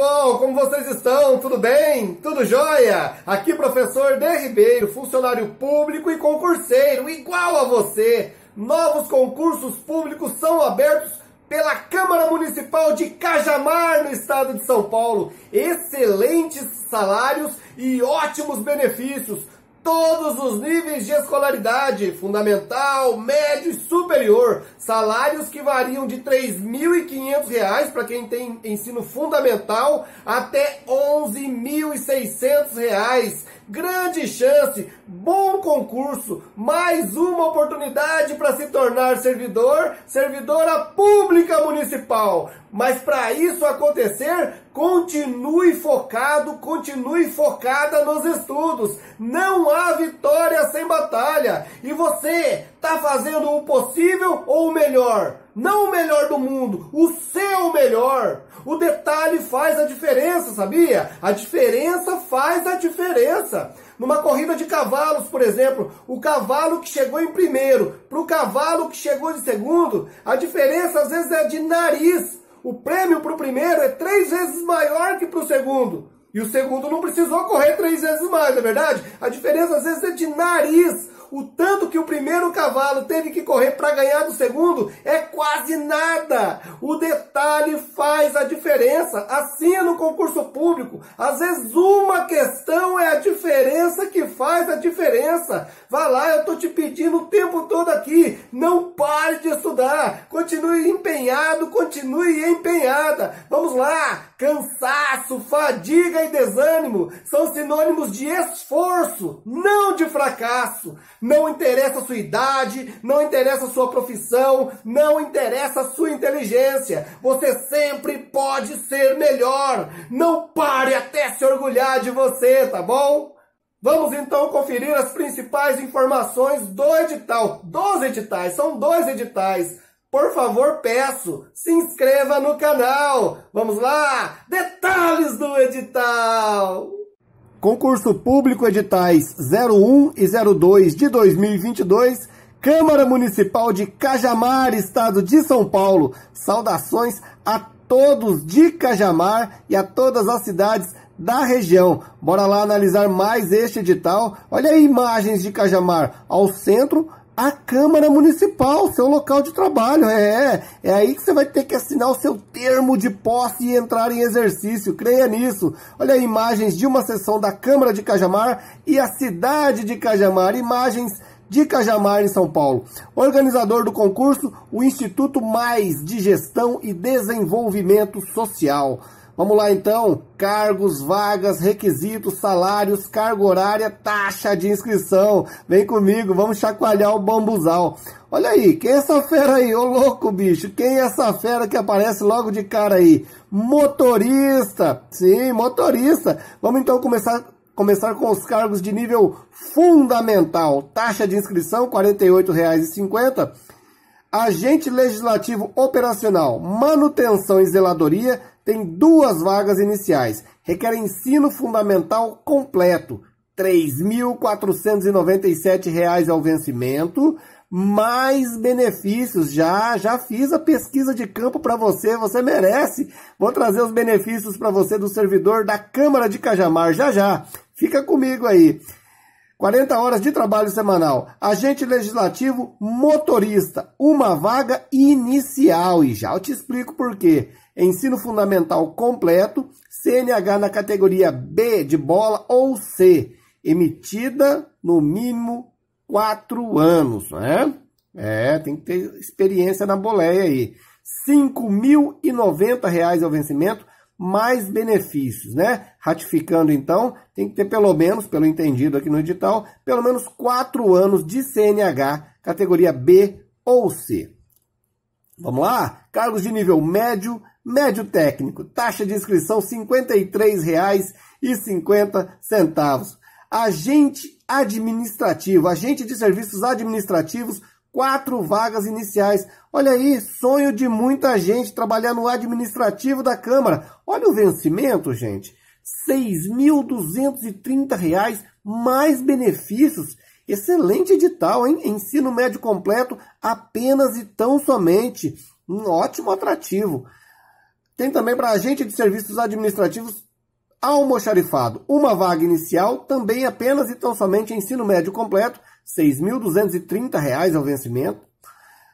pessoal, como vocês estão? Tudo bem? Tudo jóia? Aqui professor De Ribeiro, funcionário público e concurseiro, igual a você. Novos concursos públicos são abertos pela Câmara Municipal de Cajamar, no estado de São Paulo. Excelentes salários e ótimos benefícios todos os níveis de escolaridade, fundamental, médio e superior, salários que variam de R$ 3.500 para quem tem ensino fundamental até R$ 11.600. Grande chance, bom concurso, mais uma oportunidade para se tornar servidor, servidora pública municipal. Mas para isso acontecer, Continue focado, continue focada nos estudos. Não há vitória sem batalha. E você está fazendo o possível ou o melhor? Não o melhor do mundo, o seu melhor. O detalhe faz a diferença, sabia? A diferença faz a diferença. Numa corrida de cavalos, por exemplo, o cavalo que chegou em primeiro para o cavalo que chegou de segundo, a diferença às vezes é de nariz o prêmio para o primeiro é três vezes maior que para o segundo. E o segundo não precisou correr três vezes mais, não é verdade? A diferença às vezes é de nariz o tanto que o primeiro cavalo teve que correr para ganhar do segundo é quase nada. O detalhe faz a diferença. Assim é no concurso público. Às vezes uma questão é a diferença que faz a diferença. Vá lá, eu tô te pedindo o tempo todo aqui. Não pare de estudar. Continue empenhado, continue empenhada. Vamos lá. Cansaço, fadiga e desânimo são sinônimos de esforço, não de fracasso. Não interessa a sua idade, não interessa a sua profissão, não interessa a sua inteligência. Você sempre pode ser melhor. Não pare até se orgulhar de você, tá bom? Vamos então conferir as principais informações do edital. Dos editais, são dois editais por favor, peço, se inscreva no canal. Vamos lá, detalhes do edital. Concurso Público Editais 01 e 02 de 2022, Câmara Municipal de Cajamar, Estado de São Paulo. Saudações a todos de Cajamar e a todas as cidades da região. Bora lá analisar mais este edital. Olha aí imagens de Cajamar ao centro a Câmara Municipal, seu local de trabalho. É, é aí que você vai ter que assinar o seu termo de posse e entrar em exercício. Creia nisso. Olha aí, imagens de uma sessão da Câmara de Cajamar e a cidade de Cajamar. Imagens de Cajamar, em São Paulo. Organizador do concurso, o Instituto Mais de Gestão e Desenvolvimento Social. Vamos lá então, cargos, vagas, requisitos, salários, carga horária, taxa de inscrição. Vem comigo, vamos chacoalhar o bambuzal. Olha aí, quem é essa fera aí? Ô louco, bicho, quem é essa fera que aparece logo de cara aí? Motorista! Sim, motorista! Vamos então começar começar com os cargos de nível fundamental. Taxa de inscrição R$ 48,50. Agente legislativo operacional, manutenção e zeladoria tem duas vagas iniciais, requer ensino fundamental completo, R$ 3.497 ao vencimento, mais benefícios. Já, já fiz a pesquisa de campo para você, você merece. Vou trazer os benefícios para você do servidor da Câmara de Cajamar já já. Fica comigo aí. 40 horas de trabalho semanal. Agente legislativo motorista, uma vaga inicial e já eu te explico por quê. Ensino fundamental completo, CNH na categoria B de bola ou C, emitida no mínimo 4 anos, né? É, tem que ter experiência na boleia aí. R$ 5.090 ao vencimento, mais benefícios, né? Ratificando, então, tem que ter pelo menos, pelo entendido aqui no edital, pelo menos quatro anos de CNH, categoria B ou C. Vamos lá? Cargos de nível médio, médio técnico. Taxa de inscrição R$ 53,50. Agente administrativo, agente de serviços administrativos quatro vagas iniciais. Olha aí, sonho de muita gente trabalhar no administrativo da Câmara. Olha o vencimento, gente. R$ 6.230 mais benefícios. Excelente edital, hein? Ensino médio completo apenas e tão somente. Um ótimo atrativo. Tem também para agente de serviços administrativos almoxarifado. Uma vaga inicial, também apenas e tão somente ensino médio completo 6.230 reais ao vencimento.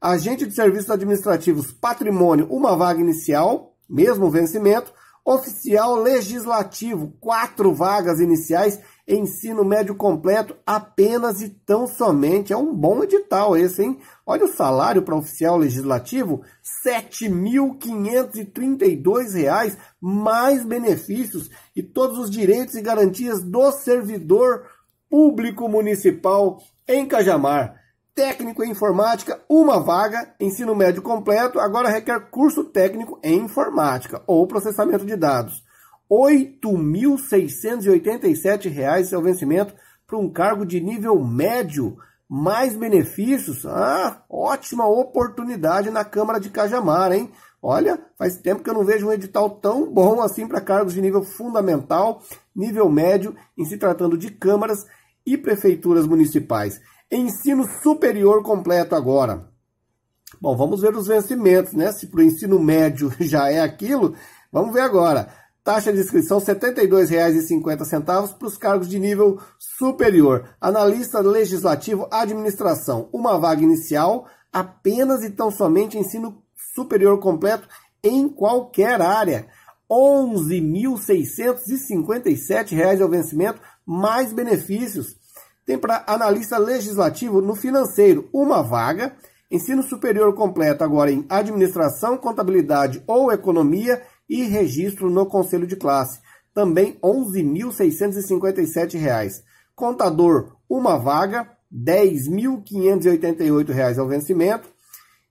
Agente de serviços administrativos patrimônio, uma vaga inicial, mesmo vencimento. Oficial legislativo, quatro vagas iniciais, ensino médio completo, apenas e tão somente. É um bom edital esse, hein? Olha o salário para oficial legislativo, R$ 7.532, mais benefícios e todos os direitos e garantias do servidor público municipal em Cajamar. Técnico em informática, uma vaga, ensino médio completo, agora requer curso técnico em informática ou processamento de dados. R$ 8.687 é o vencimento para um cargo de nível médio. Mais benefícios? Ah, ótima oportunidade na Câmara de Cajamar, hein? Olha, faz tempo que eu não vejo um edital tão bom assim para cargos de nível fundamental, nível médio, em se tratando de câmaras e prefeituras municipais. Ensino superior completo agora. Bom, vamos ver os vencimentos, né? Se para o ensino médio já é aquilo, vamos ver agora. Taxa de inscrição R$ 72,50 para os cargos de nível superior. Analista legislativo, administração. Uma vaga inicial, apenas e tão somente ensino superior completo em qualquer área. R$ 11.657 é o vencimento mais benefícios. Tem para analista legislativo no financeiro uma vaga, ensino superior completo agora em administração, contabilidade ou economia e registro no conselho de classe, também R$ 11.657. Contador, uma vaga, R$ 10.588 ao vencimento.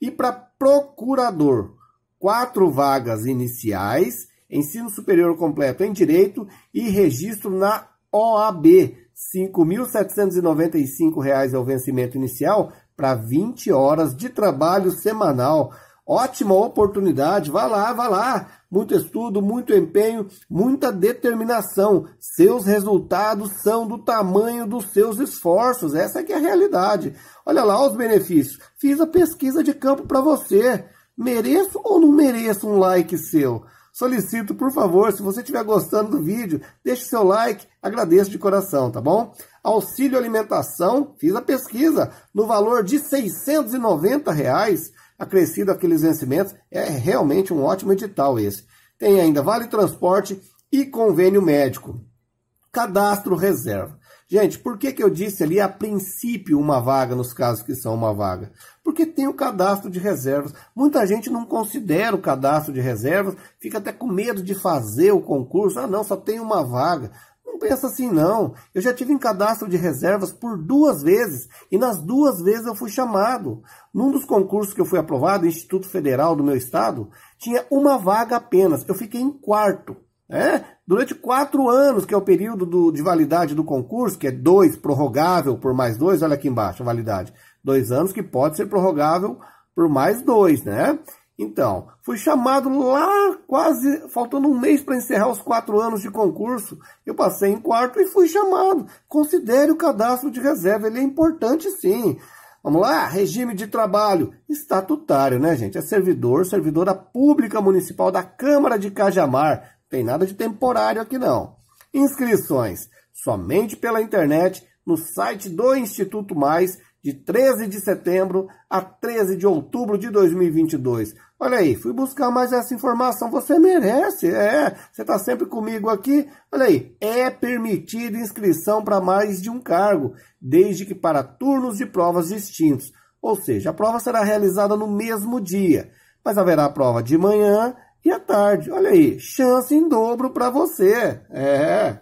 E para procurador, quatro vagas iniciais, ensino superior completo em direito e registro na OAB, R$ 5.795 é o vencimento inicial para 20 horas de trabalho semanal. Ótima oportunidade, vá lá, vá lá. Muito estudo, muito empenho, muita determinação. Seus resultados são do tamanho dos seus esforços. Essa é, é a realidade. Olha lá os benefícios. Fiz a pesquisa de campo para você. Mereço ou não mereço um like seu? Solicito, por favor, se você estiver gostando do vídeo, deixe seu like, agradeço de coração, tá bom? Auxílio alimentação, fiz a pesquisa, no valor de R$ 690, reais, acrescido aqueles vencimentos, é realmente um ótimo edital esse. Tem ainda vale transporte e convênio médico. Cadastro reserva. Gente, por que, que eu disse ali a princípio uma vaga nos casos que são uma vaga? porque tem o cadastro de reservas. Muita gente não considera o cadastro de reservas, fica até com medo de fazer o concurso. Ah, não, só tem uma vaga. Não pensa assim, não. Eu já tive em cadastro de reservas por duas vezes e nas duas vezes eu fui chamado. Num dos concursos que eu fui aprovado, Instituto Federal do meu estado, tinha uma vaga apenas. Eu fiquei em quarto. É, durante quatro anos, que é o período do, de validade do concurso, que é dois, prorrogável por mais dois, olha aqui embaixo a validade. Dois anos que pode ser prorrogável por mais dois, né? Então, fui chamado lá quase faltando um mês para encerrar os quatro anos de concurso. Eu passei em quarto e fui chamado. Considere o cadastro de reserva, ele é importante sim. Vamos lá, regime de trabalho estatutário, né, gente? É servidor, servidora pública municipal da Câmara de Cajamar. Tem nada de temporário aqui não. Inscrições somente pela internet no site do Instituto Mais de 13 de setembro a 13 de outubro de 2022. Olha aí, fui buscar mais essa informação, você merece, é, você está sempre comigo aqui. Olha aí, é permitida inscrição para mais de um cargo, desde que para turnos de provas distintos. Ou seja, a prova será realizada no mesmo dia, mas haverá prova de manhã e à tarde. Olha aí, chance em dobro para você. É.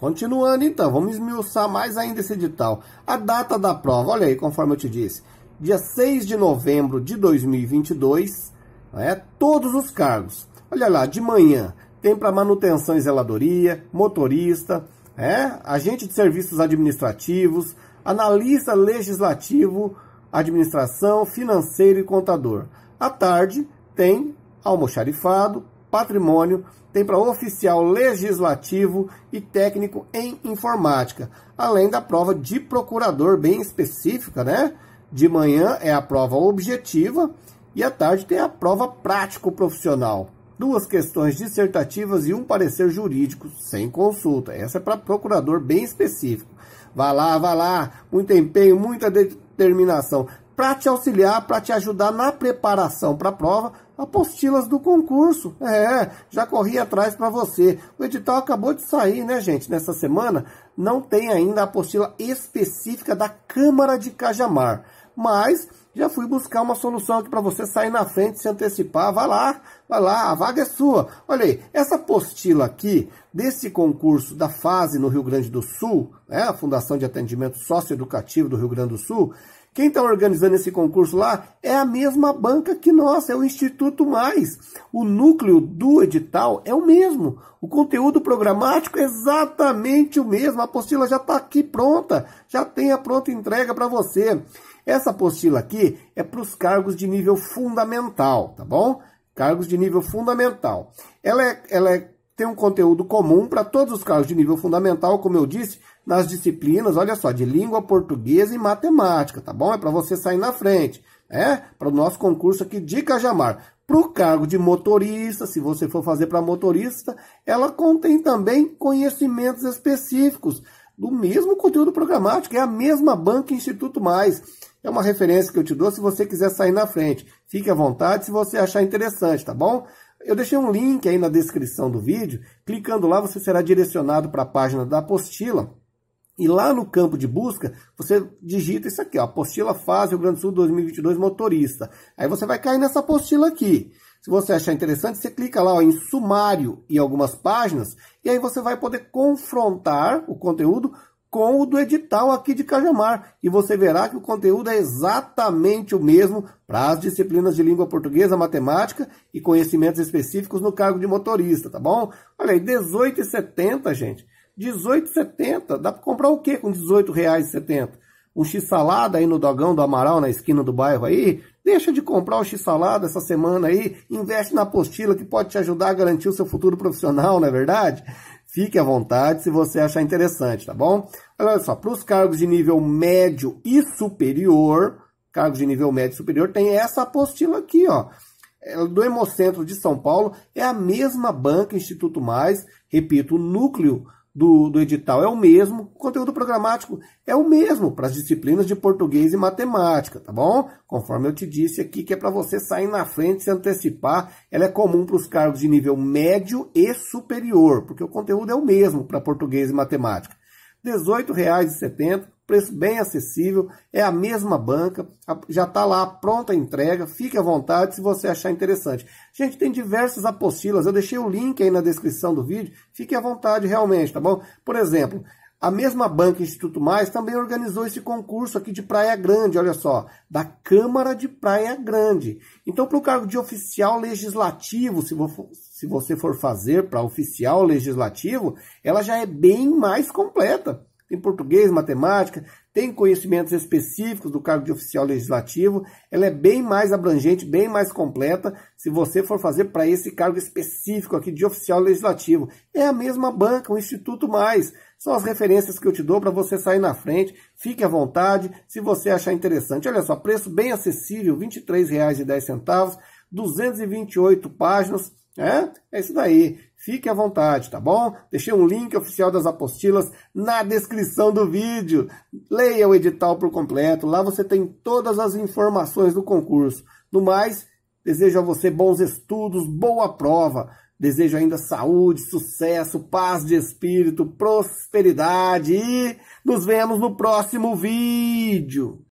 Continuando então, vamos esmiuçar mais ainda esse edital. A data da prova, olha aí, conforme eu te disse, dia 6 de novembro de 2022, né, todos os cargos. Olha lá, de manhã tem para manutenção e zeladoria, motorista, é, agente de serviços administrativos, analista legislativo, administração, financeiro e contador. À tarde tem almoxarifado, patrimônio, tem para oficial legislativo e técnico em informática, além da prova de procurador bem específica, né? De manhã é a prova objetiva e à tarde tem a prova prático profissional. Duas questões dissertativas e um parecer jurídico sem consulta. Essa é para procurador bem específico. Vá lá, vá lá, muito empenho, muita determinação para te auxiliar, para te ajudar na preparação para a prova, apostilas do concurso. É, já corri atrás para você. O edital acabou de sair, né, gente? Nessa semana não tem ainda a apostila específica da Câmara de Cajamar, mas já fui buscar uma solução aqui para você sair na frente, se antecipar. Vai lá, vai lá, a vaga é sua. Olha aí, essa apostila aqui desse concurso da fase no Rio Grande do Sul, né, a Fundação de Atendimento Socioeducativo do Rio Grande do Sul, quem está organizando esse concurso lá é a mesma banca que nós, é o Instituto Mais. O núcleo do edital é o mesmo. O conteúdo programático é exatamente o mesmo. A apostila já está aqui pronta, já tem a pronta entrega para você. Essa apostila aqui é para os cargos de nível fundamental, tá bom? Cargos de nível fundamental. Ela, é, ela é, tem um conteúdo comum para todos os cargos de nível fundamental, como eu disse, nas disciplinas, olha só, de língua portuguesa e matemática, tá bom? É para você sair na frente, é Para o nosso concurso aqui de Cajamar. Para o cargo de motorista, se você for fazer para motorista, ela contém também conhecimentos específicos do mesmo conteúdo programático, é a mesma banca Instituto Mais. É uma referência que eu te dou se você quiser sair na frente. Fique à vontade se você achar interessante, tá bom? Eu deixei um link aí na descrição do vídeo. Clicando lá, você será direcionado para a página da apostila. E lá no campo de busca, você digita isso aqui, ó, apostila fase Rio Grande do Sul 2022 motorista. Aí você vai cair nessa apostila aqui. Se você achar interessante, você clica lá ó, em sumário e algumas páginas, e aí você vai poder confrontar o conteúdo com o do edital aqui de Cajamar. E você verá que o conteúdo é exatamente o mesmo para as disciplinas de língua portuguesa, matemática e conhecimentos específicos no cargo de motorista, tá bom? Olha aí, 18,70, gente. 18,70. Dá para comprar o quê com R$18,70? Um x-salada aí no dogão do Amaral, na esquina do bairro aí, Deixa de comprar o x-salada essa semana aí, investe na apostila que pode te ajudar a garantir o seu futuro profissional, não é verdade? Fique à vontade se você achar interessante, tá bom? Olha só, para os cargos de nível médio e superior, cargos de nível médio e superior, tem essa apostila aqui, ó é do Hemocentro de São Paulo, é a mesma banca Instituto Mais, repito, o núcleo do, do edital é o mesmo, o conteúdo programático é o mesmo para as disciplinas de português e matemática, tá bom? Conforme eu te disse aqui, que é para você sair na frente, se antecipar, ela é comum para os cargos de nível médio e superior, porque o conteúdo é o mesmo para português e matemática. R$ 18,70, preço bem acessível, é a mesma banca, já está lá pronta a entrega, fique à vontade se você achar interessante. Gente, tem diversas apostilas, eu deixei o link aí na descrição do vídeo, fique à vontade realmente, tá bom? Por exemplo, a mesma banca Instituto Mais também organizou esse concurso aqui de Praia Grande, olha só, da Câmara de Praia Grande. Então, para o cargo de oficial legislativo, se, vo se você for fazer para oficial legislativo, ela já é bem mais completa. Tem português, matemática, tem conhecimentos específicos do cargo de oficial legislativo. Ela é bem mais abrangente, bem mais completa, se você for fazer para esse cargo específico aqui de oficial legislativo. É a mesma banca, o Instituto Mais. São as referências que eu te dou para você sair na frente. Fique à vontade se você achar interessante. Olha só, preço bem acessível, R$ 23,10, 228 páginas. É? é isso daí. Fique à vontade, tá bom? Deixei um link oficial das apostilas na descrição do vídeo. Leia o edital por completo. Lá você tem todas as informações do concurso. No mais, desejo a você bons estudos, boa prova. Desejo ainda saúde, sucesso, paz de espírito, prosperidade e nos vemos no próximo vídeo.